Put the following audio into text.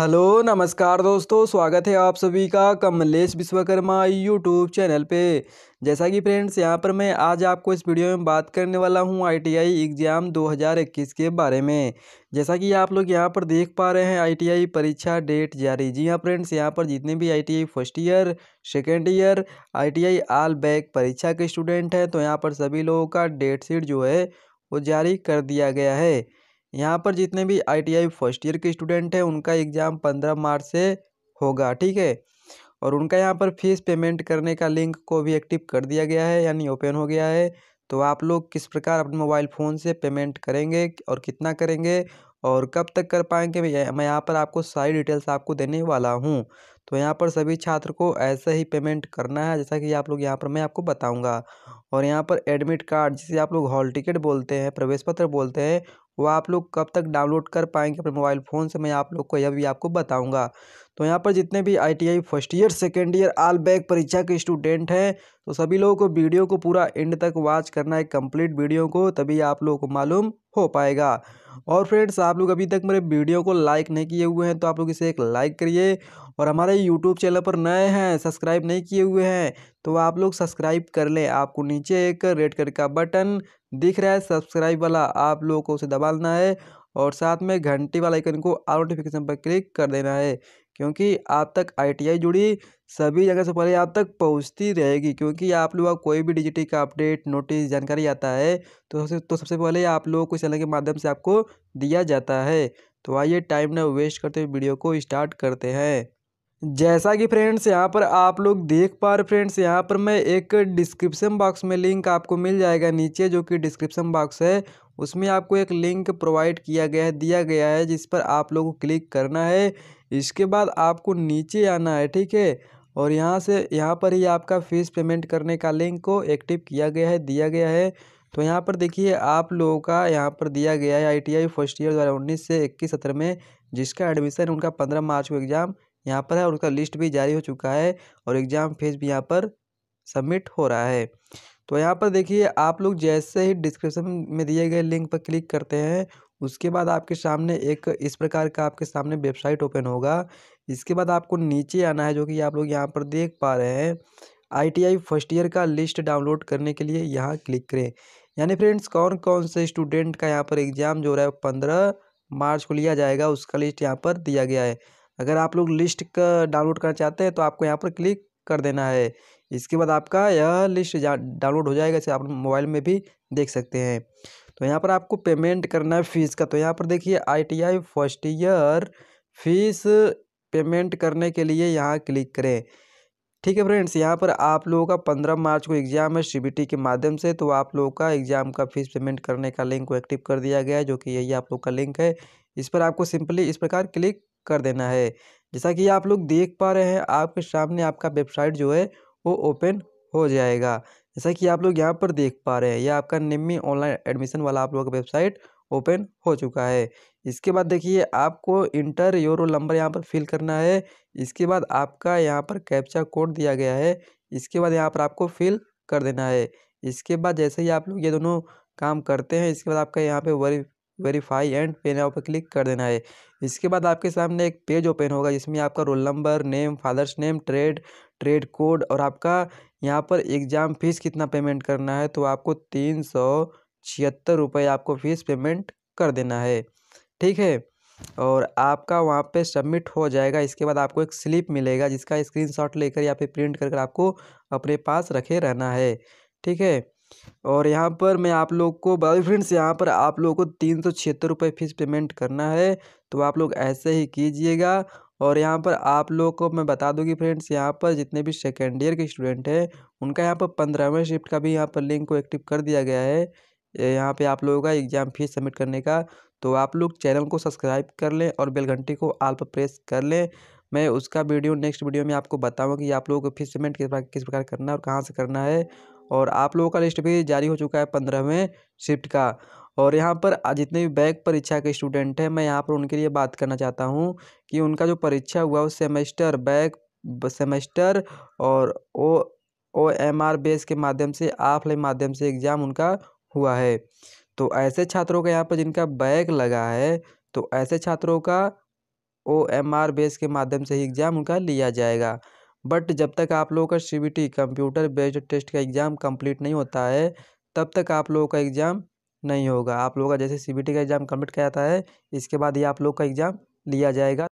hello नमस्कार दोस्तों स्वागत है आप सभी का कमलेश विश्वकर्मा यूट्यूब चैनल पे जैसा कि फ्रेंड्स यहां पर मैं आज आपको इस वीडियो में बात करने वाला हूं आईटीआई एग्ज़ाम 2021 के बारे में जैसा कि आप लोग यहां पर देख पा रहे हैं आईटीआई परीक्षा डेट जारी जी हां फ्रेंड्स यहां पर जितने भी ITI first year second year ITI all back परीक्षा के स्टूडेंट हैं तो यहाँ पर सभी लोगों का डेट शीट जो है वो जारी कर दिया गया है यहाँ पर जितने भी आई फर्स्ट ईयर के स्टूडेंट हैं उनका एग्ज़ाम पंद्रह मार्च से होगा ठीक है और उनका यहाँ पर फीस पेमेंट करने का लिंक को भी एक्टिव कर दिया गया है यानी ओपन हो गया है तो आप लोग किस प्रकार अपने मोबाइल फ़ोन से पेमेंट करेंगे और कितना करेंगे और कब तक कर पाएंगे मैं यहाँ पर आपको सारी डिटेल्स आपको देने वाला हूँ तो यहाँ पर सभी छात्र को ऐसे ही पेमेंट करना है जैसा कि आप लोग यहाँ पर मैं आपको बताऊँगा और यहाँ पर एडमिट कार्ड जिसे आप लोग हॉल टिकट बोलते हैं प्रवेश पत्र बोलते हैं वह आप लोग कब तक डाउनलोड कर पाएंगे अपने मोबाइल फ़ोन से मैं आप लोग को यह भी आपको बताऊँगा तो यहाँ पर जितने भी ITI first year second year all back परीक्षा के स्टूडेंट हैं तो सभी लोगों को वीडियो को पूरा एंड तक वॉच करना है कंप्लीट वीडियो को तभी आप लोगों को मालूम हो पाएगा और फ्रेंड्स आप लोग अभी तक मेरे वीडियो को लाइक नहीं किए हुए हैं तो आप लोग इसे एक लाइक करिए और हमारे यूट्यूब चैनल पर नए हैं सब्सक्राइब नहीं किए हुए हैं तो आप लोग सब्सक्राइब कर लें आपको नीचे एक रेड कलर का बटन दिख रहा है सब्सक्राइब वाला आप लोगों को उसे दबाना है और साथ में घंटी वाला आइकन को आल नोटिफिकेशन पर क्लिक कर देना है क्योंकि आप तक आईटीआई जुड़ी सभी जगह से पहले आप तक पहुंचती रहेगी क्योंकि आप लोग कोई भी डिजिटी का अपडेट नोटिस जानकारी आता है तो सबसे तो सबसे पहले आप लोगों को चैनल के माध्यम से आपको दिया जाता है तो आइए टाइम ना वेस्ट करते हुए वीडियो को स्टार्ट करते हैं जैसा कि फ्रेंड्स यहाँ पर आप लोग देख पा रहे फ्रेंड्स यहाँ पर मैं एक डिस्क्रिप्शन बॉक्स में लिंक आपको मिल जाएगा नीचे जो कि डिस्क्रिप्शन बॉक्स है उसमें आपको एक लिंक प्रोवाइड किया गया है दिया गया है जिस पर आप लोगों को क्लिक करना है इसके बाद आपको नीचे आना है ठीक है और यहाँ से यहाँ पर ही आपका फीस पेमेंट करने का लिंक को एक्टिव किया गया है दिया गया है तो यहाँ पर देखिए आप लोगों का यहाँ पर दिया गया है आईटीआई फर्स्ट ईयर दो हज़ार उन्नीस से इक्कीस सत्र में जिसका एडमिशन उनका पंद्रह मार्च को एग्ज़ाम यहाँ पर है और उसका लिस्ट भी जारी हो चुका है और एग्ज़ाम फीस भी यहाँ पर सबमिट हो रहा है तो यहाँ पर देखिए आप लोग जैसे ही डिस्क्रिप्शन में दिए गए लिंक पर क्लिक करते हैं उसके बाद आपके सामने एक इस प्रकार का आपके सामने वेबसाइट ओपन होगा इसके बाद आपको नीचे आना है जो कि आप लोग यहाँ पर देख पा रहे हैं आईटीआई फर्स्ट ईयर का लिस्ट डाउनलोड करने के लिए यहाँ क्लिक करें यानी फ्रेंड्स कौन कौन से स्टूडेंट का यहाँ पर एग्ज़ाम जो रहा है पंद्रह मार्च को लिया जाएगा उसका लिस्ट यहाँ पर दिया गया है अगर आप लोग लिस्ट का डाउनलोड करना चाहते हैं तो आपको यहाँ पर क्लिक कर देना है इसके बाद आपका यह लिस्ट डाउनलोड हो जाएगा इसे आप मोबाइल में भी देख सकते हैं तो यहाँ पर आपको पेमेंट करना है फ़ीस का तो यहाँ पर देखिए ITI first year fees payment करने के लिए यहाँ क्लिक करें ठीक है फ्रेंड्स यहाँ पर आप लोगों का पंद्रह मार्च को एग्ज़ाम है सी के माध्यम से तो आप लोगों का एग्ज़ाम का फीस पेमेंट करने का लिंक को एक्टिव कर दिया गया है जो कि यही आप लोग का लिंक है इस पर आपको सिंपली इस प्रकार क्लिक कर देना है जैसा कि आप लोग देख पा रहे हैं आपके सामने आपका वेबसाइट जो है वो ओपन हो जाएगा जैसा कि आप लोग यहाँ पर देख पा रहे हैं यह आपका निम्मी ऑनलाइन एडमिशन वाला आप लोग का वेबसाइट ओपन हो चुका है इसके बाद देखिए आपको इंटर योरो नंबर यहाँ पर फिल करना है इसके बाद आपका यहाँ पर कैप्चा कोड दिया गया है इसके बाद यहाँ पर आपको फिल कर देना है इसके बाद जैसे ही आप लोग ये दोनों काम करते हैं इसके बाद आपका यहाँ पे वरी वेरीफाई एंड पे नाउ पर क्लिक कर देना है इसके बाद आपके सामने एक पेज ओपन होगा जिसमें आपका roll number name father's name trade trade code और आपका यहाँ पर एग्ज़ाम फ़ीस कितना पेमेंट करना है तो आपको तीन सौ छिहत्तर रुपये आपको फ़ीस पेमेंट कर देना है ठीक है और आपका वहाँ पे सबमिट हो जाएगा इसके बाद आपको एक स्लिप मिलेगा जिसका स्क्रीनशॉट लेकर या फिर प्रिंट कर आपको अपने पास रखे रहना है ठीक है और यहाँ पर मैं आप लोग को बाय फ्रेंड्स यहाँ पर आप लोगों को तीन सौ छिहत्तर रुपये फीस पेमेंट करना है तो आप लोग ऐसे ही कीजिएगा और यहाँ पर आप लोग को मैं बता दूँगी फ्रेंड्स यहाँ पर जितने भी सेकेंड ईयर के स्टूडेंट हैं उनका यहाँ पर पंद्रहवें शिफ्ट का भी यहाँ पर लिंक को एक्टिव कर दिया गया है यहाँ पर आप लोगों का एग्ज़ाम फीस सबमिट करने का तो आप लोग चैनल को सब्सक्राइब कर लें और बेल घंटी को आल पर प्रेस कर लें मैं उसका वीडियो नेक्स्ट वीडियो में आपको बताऊँगा कि आप लोगों को फीस पेमेंट किस प्रकार किस प्रकार करना है और कहाँ से करना है और आप लोगों का लिस्ट भी जारी हो चुका है पंद्रहवें शिफ्ट का और यहाँ पर जितने भी बैक परीक्षा के स्टूडेंट हैं मैं यहाँ पर उनके लिए बात करना चाहता हूँ कि उनका जो परीक्षा हुआ उस सेमेस्टर बैक सेमेस्टर और O O M R base के माध्यम से ऑफलाइन माध्यम से एग्ज़ाम उनका हुआ है तो ऐसे छात्रों का यहाँ पर जिनका बैक लगा है तो ऐसे छात्रों का ओ एम आर बेस के माध्यम से ही एग्ज़ाम उनका लिया जाएगा बट जब तक आप लोगों का सी कंप्यूटर बेस्ड टेस्ट का एग्ज़ाम कंप्लीट नहीं होता है तब तक आप लोगों का एग्ज़ाम नहीं होगा आप लोगों का जैसे सी का एग्ज़ाम कम्प्लीट किया जाता है इसके बाद ही आप लोग का एग्ज़ाम लिया जाएगा